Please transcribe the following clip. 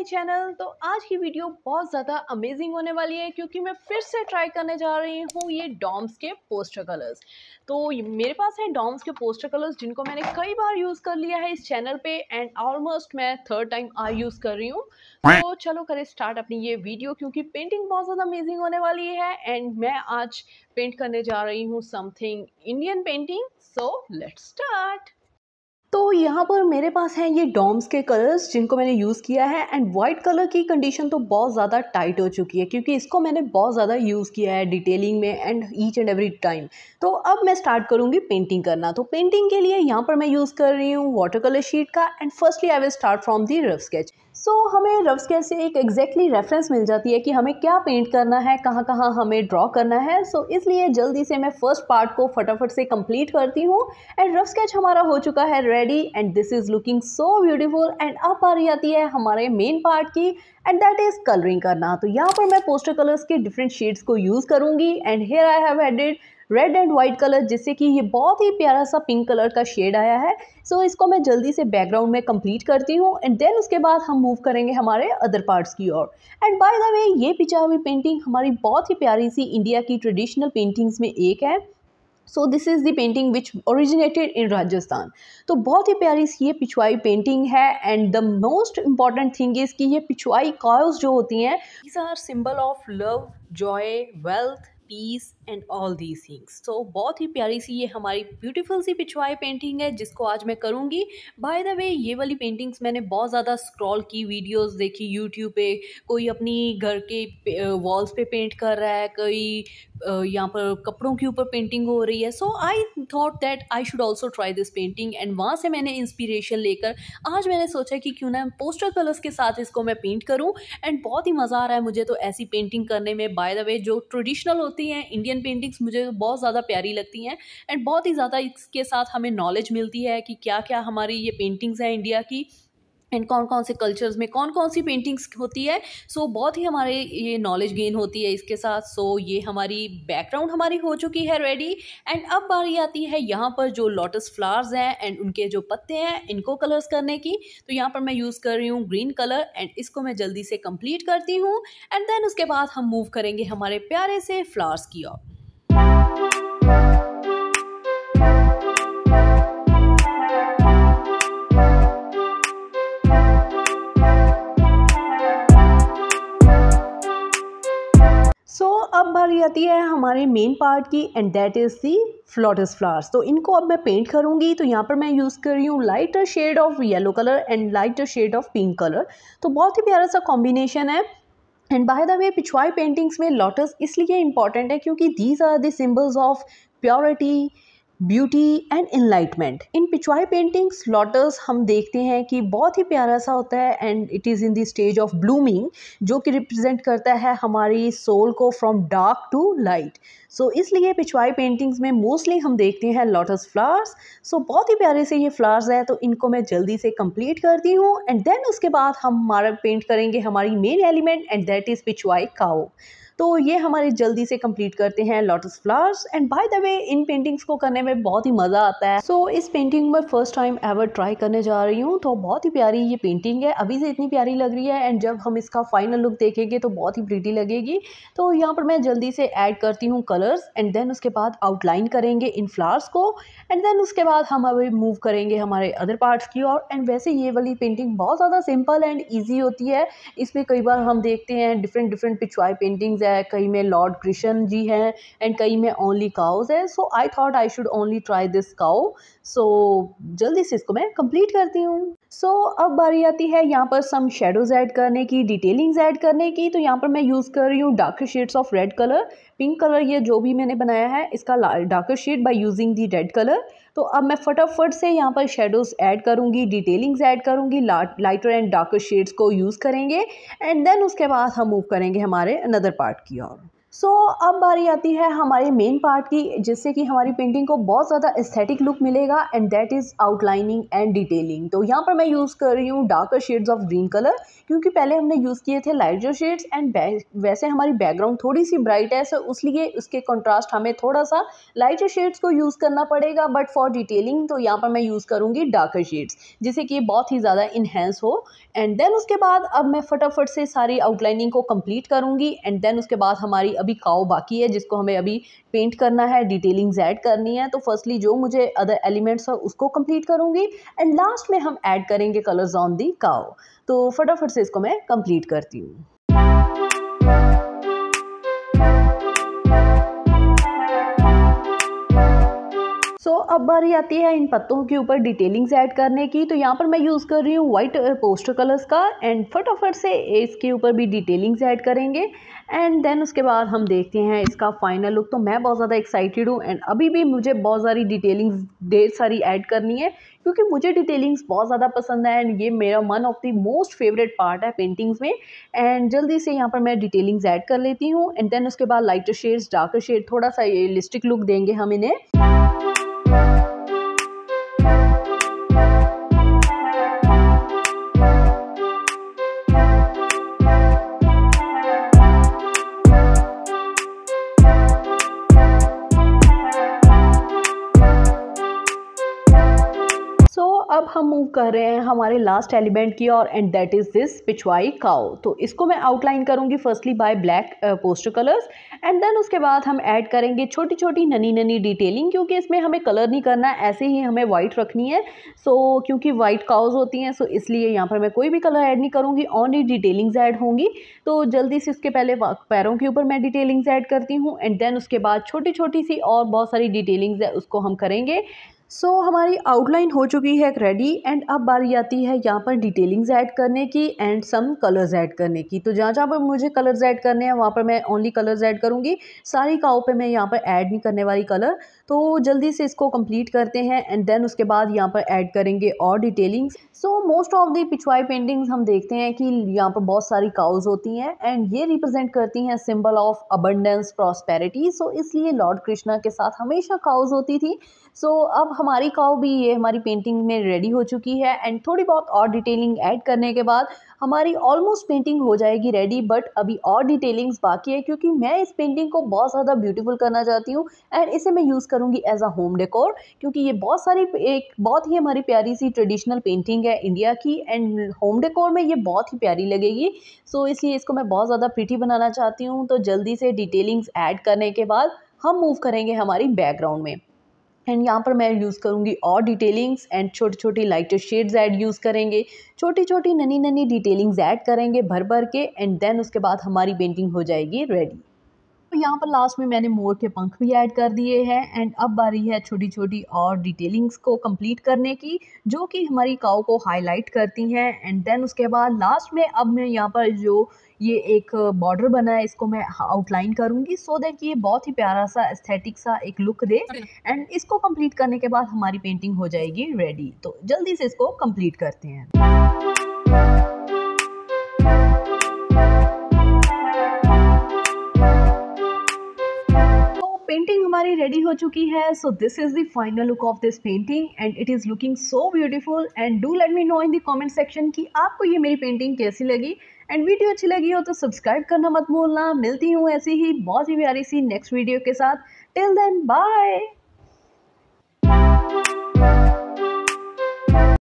my channel तो आज की वीडियो बहुत ज़्यादा अमेजिंग होने वाली है क्योंकि मैं फिर से ट्राई करने जा रही हूँ ये डॉम्स के पोस्टर कलर्स तो मेरे पास है डॉम्स के पोस्टर कलर्स जिनको मैंने कई बार यूज़ कर लिया है इस चैनल पे एंड ऑलमोस्ट मैं थर्ड टाइम आई यूज़ कर रही हूँ तो चलो करें स्टार्ट अपनी ये वीडियो क्योंकि पेंटिंग बहुत ज़्यादा अमेजिंग होने वाली है एंड मैं आज पेंट करने जा रही हूँ something Indian painting so let start तो यहाँ पर मेरे पास हैं ये डॉम्स के कलर्स जिनको मैंने यूज़ किया है एंड वाइट कलर की कंडीशन तो बहुत ज़्यादा टाइट हो चुकी है क्योंकि इसको मैंने बहुत ज़्यादा यूज़ किया है डिटेलिंग में and each and every time तो अब मैं स्टार्ट करूँगी पेंटिंग करना तो पेंटिंग के लिए यहाँ पर मैं यूज़ कर रही हूँ वाटर कलर शीट का and firstly I will start from the rough sketch so so, हमें रफ्स ऐसे एक एग्जैक्टली exactly रेफरेंस मिल जाती है कि हमें क्या पेंट करना है कहाँ कहाँ हमें ड्रॉ करना है सो so, इसलिए जल्दी से मैं फर्स्ट पार्ट को फटाफट से कंप्लीट करती हूँ एंड रफ स्केच हमारा हो चुका है ready and this is looking so beautiful and अब रही आती है हमारे मेन पार्ट की एंड दैट इज़ कलरिंग करना तो यहाँ पर मैं पोस्टर कलर्स के डिफरेंट शेड्स को यूज़ करूँगी and here I have added red and white colour जिससे कि ये बहुत ही प्यारा सा पिंक कलर का शेड आया है सो so, इसको मैं जल्दी से बैकग्राउंड में कंप्लीट करती हूँ एंड देन उसके बाद हम मूव करेंगे हमारे अदर पार्ट्स की ओर एंड बाय द वे ये पिछा हुई पेंटिंग हमारी बहुत ही प्यारी सी इंडिया की ट्रेडिशनल पेंटिंग्स में एक है so this is the painting which originated in Rajasthan तो बहुत ही प्यारी सी ये पिछवाई पेंटिंग है and the most important thing is कि ये पिछवाई कॉज जो होती हैं these are symbol of love joy wealth peace and all the things तो बहुत ही प्यारी सी ये हमारी ब्यूटीफुल सी पिछवाई पेंटिंग है जिसको आज मैं करूँगी बाय द वे ये वाली पेंटिंग्स मैंने बहुत ज़्यादा स्क्रॉल की वीडियोस देखी यूट्यूब पे कोई अपनी घर के वॉल्स पे पेंट कर रहा है कोई यहाँ पर कपड़ों के ऊपर पेंटिंग हो रही है so I thought that I should also try this painting and वहाँ से मैंने इंस्पिरेशन लेकर आज मैंने सोचा कि क्यों ना पोस्टर कलर्स के साथ इसको मैं पेंट करूँ एंड बहुत ही मज़ा आ रहा है मुझे तो ऐसी पेंटिंग करने में बाय द वे जो ट्रेडिशनल होती होती हैं इंडियन पेंटिंग्स मुझे बहुत ज़्यादा प्यारी लगती हैं एंड बहुत ही ज़्यादा इसके साथ हमें नॉलेज मिलती है कि क्या क्या हमारी ये पेंटिंग्स हैं इंडिया की एंड कौन कौन से कल्चर्स में कौन कौन सी पेंटिंग्स होती है सो so, बहुत ही हमारे ये नॉलेज गेन होती है इसके साथ सो so, ये हमारी बैकग्राउंड हमारी हो चुकी है रेडी एंड अब बारी आती है यहाँ पर जो लोटस फ्लावर्स हैं एंड उनके जो पत्ते हैं इनको कलर्स करने की तो यहाँ पर मैं यूज़ कर रही हूँ ग्रीन कलर एंड इसको मैं जल्दी से कम्प्लीट करती हूँ एंड देन उसके बाद हम मूव करेंगे हमारे प्यारे से फ्लावर्स की ओर अब बारी आती है हमारे मेन पार्ट की and that is the lotus flowers तो इनको अब मैं पेंट करूंगी तो यहाँ पर मैं यूज़ कर रही हूँ lighter shade of yellow colour and lighter shade of pink colour तो बहुत ही प्यारा सा कॉम्बिनेशन है and by the way Pichwai paintings में लॉटस इसलिए इंपॉर्टेंट है क्योंकि these are symbols of purity beauty and enlightenment in Pichwai paintings lotus हम देखते हैं कि बहुत ही प्यारा सा होता है and it is in the stage of blooming जो कि रिप्रेजेंट करता है हमारी सोल को from dark to light so इसलिए पिचवाई पेंटिंग्स में मोस्टली हम देखते हैं लॉटस फ्लावर्स सो बहुत ही प्यारे से ये फ्लावर्स है तो इनको मैं जल्दी से कंप्लीट करती हूँ एंड देन उसके बाद हम हमारा पेंट करेंगे हमारी main element and that is Pichwai cow तो ये हमारे जल्दी से कंप्लीट करते हैं lotus flowers and by the way इन पेंटिंग्स को करने में बहुत ही मज़ा आता है सो so, इस पेंटिंग में फर्स्ट टाइम एवर ट्राई करने जा रही हूँ तो बहुत ही प्यारी ये पेंटिंग है अभी से इतनी प्यारी लग रही है एंड जब हम इसका फाइनल लुक देखेंगे तो बहुत ही ब्रिटी लगेगी तो यहाँ पर मैं जल्दी से ऐड करती हूँ कलर्स एंड देन उसके बाद आउटलाइन करेंगे इन फ्लावर्स को एंड देन उसके बाद हम अभी मूव करेंगे हमारे अदर पार्ट्स की और एंड वैसे ये वाली पेंटिंग बहुत ज़्यादा सिंपल एंड ईजी होती है इसमें कई बार हम देखते हैं डिफरेंट डिफरेंट पिछुआई पेंटिंग्स है कहीं में लॉर्ड कृष्ण जी हैं एंड कहीं में ओनली काउज है so I thought I should only try this cow so जल्दी से इसको मैं कंप्लीट करती हूँ सो so, अब बारी आती है यहाँ पर सम शेडोज़ ऐड करने की डिटेलिंग्स ऐड करने की तो यहाँ पर मैं यूज़ कर रही हूँ darker shades of red colour pink colour ये जो भी मैंने बनाया है इसका darker shade by using the red colour तो अब मैं फटाफट से यहाँ पर शेडोज़ ऐड करूँगी डिटेलिंग्स ऐड करूँगी लाइटर एंड डार्कर शेड्स को यूज़ करेंगे एंड देन उसके बाद हम मूव करेंगे हमारे अनदर पार्ट की ओर सो so, अब बारी आती है हमारे मेन पार्ट की जिससे कि हमारी पेंटिंग को बहुत ज़्यादा एस्थेटिक लुक मिलेगा and that is outlining and detailing तो यहाँ पर मैं यूज़ कर रही हूँ darker shades of green colour क्योंकि पहले हमने यूज़ किए थे लाइटर शेड्स एंड वैसे हमारी बैकग्राउंड थोड़ी सी ब्राइट है सो so उसलिए उसके कॉन्ट्रास्ट हमें थोड़ा सा लाइटर शेड्स को यूज़ करना पड़ेगा बट फॉर डिटेलिंग तो यहाँ पर मैं यूज़ करूँगी डार्कर शेड्स जिससे कि बहुत ही ज़्यादा इन्हेंस हो एंड देन उसके बाद अब मैं फटाफट से सारी आउटलाइनिंग को कम्प्लीट करूँगी एंड देन उसके बाद हमारी अभी काओ बाकी है जिसको हमें अभी पेंट करना है डिटेलिंग्स ऐड करनी है तो फर्स्टली जो मुझे अदर एलिमेंट्स है उसको कंप्लीट करूंगी एंड लास्ट में हम ऐड करेंगे कलर्स ऑन दी काओ तो फटाफट से इसको मैं कंप्लीट करती हूँ अब बारी आती है इन पत्तों के ऊपर डिटेलिंग्स ऐड करने की तो यहाँ पर मैं यूज़ कर रही हूँ वाइट पोस्टर कलर्स का एंड फटाफट से इसके ऊपर भी डिटेलिंग्स ऐड करेंगे एंड देन उसके बाद हम देखते हैं इसका फाइनल लुक तो मैं बहुत ज़्यादा एक्साइटेड हूँ एंड अभी भी मुझे बहुत सारी डिटेलिंग्स ढेर सारी ऐड करनी है क्योंकि मुझे डिटेलिंग्स बहुत ज़्यादा पसंद है एंड ये मेरा one of the most favourite part है पेंटिंग्स में एंड जल्दी से यहाँ पर मैं डिटेलिंग्स ऐड कर लेती हूँ एंड देन उसके बाद लाइटर शेड्स डार्कर शेड थोड़ा सा ये लिस्टिक लुक देंगे हम इन्हें मूव कर रहे हैं हमारे लास्ट एलिमेंट की और and that is this Pichwai cow तो इसको मैं आउटलाइन करूँगी firstly by black poster colours and then उसके बाद हम ऐड करेंगे छोटी छोटी ननी ननी डिटेलिंग क्योंकि इसमें हमें कलर नहीं करना ऐसे ही हमें वाइट रखनी है सो so, क्योंकि वाइट काउज होती हैं सो so इसलिए यहाँ पर मैं कोई भी कलर ऐड नहीं करूँगी ऑनली डिटेलिंग्स ऐड होंगी तो जल्दी से उसके पहले पैरों के ऊपर मैं डिटेलिंग्स ऐड करती हूँ एंड देन उसके बाद छोटी छोटी सी और बहुत सारी डिटेलिंग्स है उसको हम करेंगे सो so, हमारी आउटलाइन हो चुकी है रेडी एंड अब बारी आती है यहाँ पर डिटेलिंग्स ऐड करने की एंड सम कलर्स ऐड करने की तो जहाँ जहाँ पर मुझे कलर्स ऐड करने हैं वहाँ पर मैं ओनली कलर्स ऐड करूँगी सारी काओ पे मैं यहाँ पर ऐड नहीं करने वाली कलर तो जल्दी से इसको कंप्लीट करते हैं एंड देन उसके बाद यहाँ पर ऐड करेंगे और detailings so most of the Pichwai paintings हम देखते हैं कि यहाँ पर बहुत सारी काउज होती हैं एंड ये रिप्रेजेंट करती हैं symbol of abundance prosperity so इसलिए लॉर्ड कृष्णा के साथ हमेशा काउज होती थी सो so, अब हमारी काउ भी ये हमारी पेंटिंग में रेडी हो चुकी है एंड थोड़ी बहुत और डिटेलिंग ऐड करने के बाद हमारी ऑलमोस्ट पेंटिंग हो जाएगी रेडी बट अभी और डिटेलिंग्स बाकी है क्योंकि मैं इस पेंटिंग को बहुत ज़्यादा ब्यूटीफुल करना चाहती हूँ एंड इसे मैं यूज़ करूँगी एज अ होम डेकोर क्योंकि ये बहुत सारी एक बहुत ही हमारी प्यारी सी ट्रेडिशनल पेंटिंग है इंडिया की एंड होम डेकोर में ये बहुत ही प्यारी लगेगी सो so, इसलिए इसको मैं बहुत ज़्यादा पीठी बनाना चाहती हूँ तो जल्दी से डिटेलिंग्स एड करने के बाद हम मूव करेंगे हमारी बैकग्राउंड में एंड यहाँ पर मैं यूज़ करूँगी और डिटेलिंग्स एंड छोटी छोटी लाइटर शेड्स ऐड यूज़ करेंगे छोटी छोटी ननी ननी डिटेलिंग्स ऐड करेंगे भर भर के एंड देन उसके बाद हमारी पेंटिंग हो जाएगी रेडी तो यहाँ पर लास्ट में मैंने मोर के पंख भी ऐड कर दिए हैं एंड अब बारी है छोटी छोटी और डिटेलिंग्स को कंप्लीट करने की जो कि हमारी काओ को हाईलाइट करती हैं एंड देन उसके बाद लास्ट में अब मैं यहाँ पर जो ये एक बॉर्डर बना है इसको मैं आउटलाइन करूंगी सो so देट ये बहुत ही प्यारा सा एस्थेटिक सा एक लुक दे एंड इसको कंप्लीट करने के बाद हमारी पेंटिंग हो जाएगी रेडी तो जल्दी से इसको कंप्लीट करते हैं पेंटिंग तो हमारी रेडी हो चुकी है so this is the final look of this painting and it is looking so beautiful and do let me know in the comment section कि आपको ये मेरी पेंटिंग कैसी लगी एंड वीडियो अच्छी लगी हो तो सब्सक्राइब करना मत भूलना मिलती हूँ ऐसी ही बहुत ही प्यारी सी नेक्स्ट वीडियो के साथ टिल देन बाय